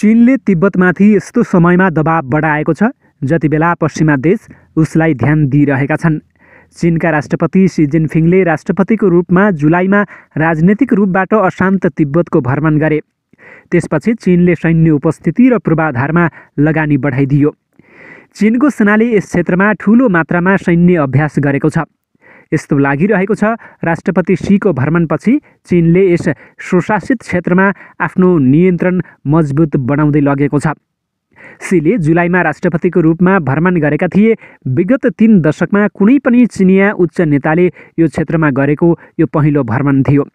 चिनले तिब्बतमाथि यस्तो समयमा दबाव बढाएको छ जति बेला पश्चिमा देश उसलाई ध्यान दिइरहेका छन् चिनका राष्ट्रपति सी जिनफिङले राष्ट्रपतिको रूपमा जुलाईमा राजनैतिक रूपबाट अशान्त तिब्बतको भ्रमण गरे त्यसपछि चिनले सैन्य उपस्थिति र पूर्वाधारमा लगानी बढाइदियो चिनको सेनाले यस क्षेत्रमा ठूलो मात्रामा सैन्य अभ्यास गरेको छ यस्तो लागिरहेको छ राष्ट्रपति सीको भ्रमणपछि चिनले यस स्वशासित क्षेत्रमा आफ्नो नियन्त्रण मजबुत बनाउँदै लगेको छ सीले जुलाईमा राष्ट्रपतिको रूपमा भ्रमण गरेका थिए विगत तिन दशकमा कुनै पनि चिनिया उच्च नेताले यो क्षेत्रमा गरेको यो पहिलो भ्रमण थियो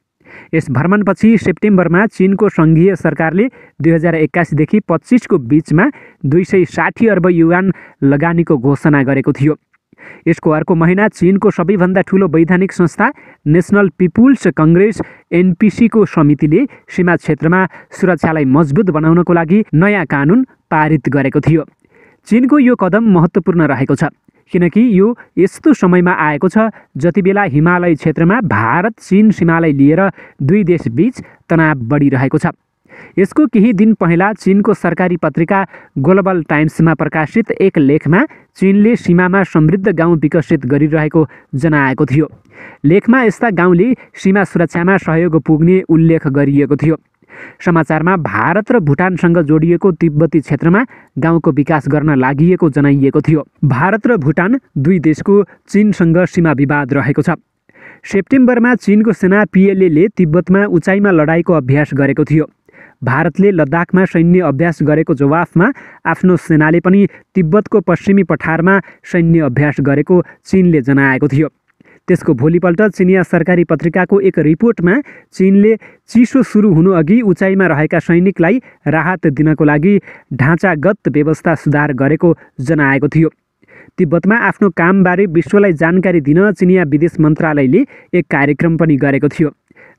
यस भ्रमणपछि सेप्टेम्बरमा चिनको सङ्घीय सरकारले दुई हजार एक्काइसदेखि पच्चिसको बिचमा दुई सय साठी अर्ब युवान लगानीको घोषणा गरेको थियो यसको अर्को महिना चीनको सबैभन्दा ठुलो वैधानिक संस्था नेसनल पिपुल्स कङ्ग्रेस एनपिसीको समितिले सीमा क्षेत्रमा सुरक्षालाई मजबुत बनाउनको लागि नयाँ कानुन पारित गरेको थियो चीनको यो कदम महत्त्वपूर्ण रहेको छ किनकि यो यस्तो समयमा आएको छ जति बेला हिमालय क्षेत्रमा भारत चीन सीमालाई लिएर दुई देशबीच तनाव बढिरहेको छ यसको केही दिन पहिला चिनको सरकारी पत्रिका ग्लोबल टाइम्समा प्रकाशित एक लेखमा चिनले सीमामा समृद्ध गाउँ विकसित गरिरहेको जनाएको थियो लेखमा यस्ता गाउँले सीमा सुरक्षामा सहयोग पुग्ने उल्लेख गरिएको थियो समाचारमा भारत र भुटानसँग जोडिएको तिब्बती क्षेत्रमा गाउँको विकास गर्न लागि जनाइएको थियो भारत र भुटान दुई देशको चिनसँग सीमा विवाद रहेको छ सेप्टेम्बरमा चिनको सेना पिएलएले तिब्बतमा उचाइमा लडाइँको अभ्यास गरेको थियो भारतले लद्दाखमा सैन्य अभ्यास गरेको जवाफमा आफ्नो सेनाले पनि तिब्बतको पश्चिमी पठारमा सैन्य अभ्यास गरेको चिनले जनाएको थियो त्यसको भोलिपल्ट चिनिया सरकारी पत्रिकाको एक रिपोर्टमा चिनले चिसो सुरु हुनुअघि उचाइमा रहेका सैनिकलाई राहत दिनको लागि ढाँचागत व्यवस्था सुधार गरेको जनाएको थियो तिब्बतमा आफ्नो कामबारे विश्वलाई जानकारी दिन चिनिया विदेश मन्त्रालयले एक कार्यक्रम पनि गरेको थियो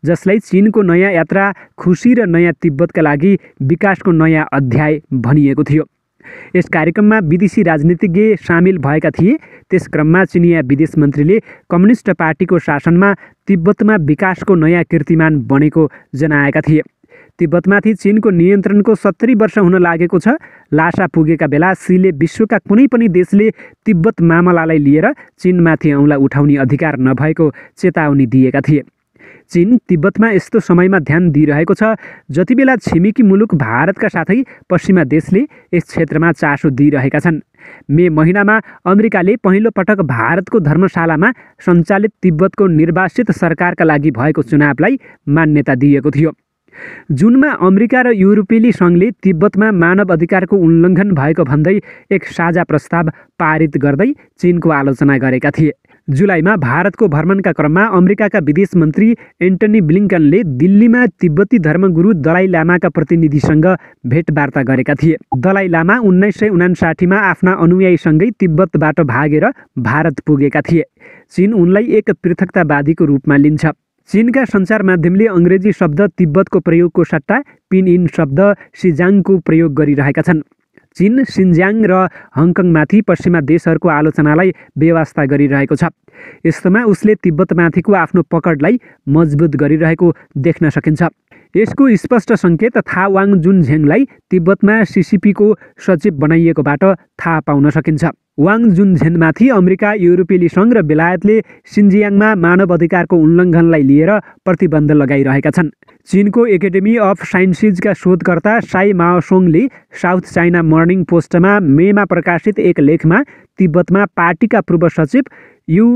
जसलाई चिनको नयाँ यात्रा खुसी र नयाँ तिब्बतका लागि विकासको नयाँ अध्याय भनिएको थियो यस कार्यक्रममा विदेशी राजनीतिज्ञ सामेल भएका थिए त्यस क्रममा चिनिया विदेश मन्त्रीले कम्युनिस्ट पार्टीको शासनमा तिब्बतमा विकासको नयाँ कीर्तिमान बनेको जनाएका थिए तिब्बतमाथि चिनको नियन्त्रणको सत्तरी वर्ष हुन लागेको छ लासा पुगेका बेला सीले विश्वका कुनै पनि देशले तिब्बत मामलालाई लिएर चिनमाथि औँला उठाउने अधिकार नभएको चेतावनी दिएका थिए चीन तिब्बतमा यस्तो समयमा ध्यान दिइरहेको छ जति बेला छिमेकी मुलुक भारतका साथै पश्चिमा देशले यस क्षेत्रमा चासो दिइरहेका छन् मे महिनामा अमेरिकाले पहिलो पटक भारतको धर्मशालामा सञ्चालित तिब्बतको निर्वासित सरकारका लागि भएको चुनावलाई मान्यता दिएको थियो जुनमा अमेरिका र युरोपेली सङ्घले तिब्बतमा मानव अधिकारको उल्लङ्घन भएको भन्दै एक साझा प्रस्ताव पारित गर्दै चिनको आलोचना गरेका थिए जुलाईमा भारतको भ्रमणका क्रममा अमेरिकाका विदेश मन्त्री एन्टनी ब्लिङ्कनले दिल्लीमा तिब्बती धर्मगुरु दलाइ लामाका प्रतिनिधिसँग भेटवार्ता गरेका थिए दलाइ लामा उन्नाइस सय उनासाठीमा आफ्ना अनुयायीसँगै तिब्बतबाट भागेर भारत पुगेका थिए चिन उनलाई एक पृथकतावादीको रूपमा लिन्छ चिनका सञ्चार माध्यमले अङ्ग्रेजी शब्द तिब्बतको प्रयोगको सट्टा पिन इन शब्द सिजाङको प्रयोग गरिरहेका छन् चिन सिन्ज्याङ र हङकङमाथि पश्चिमा देशहरूको आलोचनालाई व्यवस्था गरिरहेको छ यस्तोमा उसले तिब्बतमाथिको आफ्नो पकडलाई मजबुत गरिरहेको देख्न सकिन्छ यसको स्पष्ट सङ्केत थावाङ जुनझेङलाई तिब्बतमा सिसिपीको सचिव बनाइएकोबाट थाहा पाउन सकिन्छ वाङ जुनझेनमाथि अमेरिका युरोपेली सङ्घ र बेलायतले सिन्जियाङमा मानव अधिकारको उल्लङ्घनलाई लिएर प्रतिबन्ध लगाइरहेका छन् चिनको एकाडेमी अफ साइन्सेसका शोधकर्ता साई माओसोङले साउथ चाइना मर्निङ पोस्टमा मेमा प्रकाशित एक लेखमा तिब्बतमा पार्टीका पूर्व सचिव यु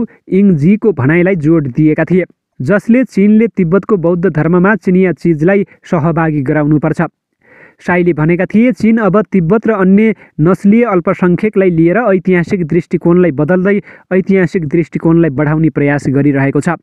इङजीको भनाइलाई जोड दिएका थिए जसले चिनले तिब्बतको बौद्ध धर्ममा चिनिया चिजलाई सहभागी गराउनुपर्छ साईले भनेका थिए चिन अब तिब्बत र अन्य नस्लीय अल्पसङ्ख्यकलाई लिएर ऐतिहासिक दृष्टिकोणलाई बदल्दै ऐतिहासिक दृष्टिकोणलाई बढाउने प्रयास गरिरहेको छ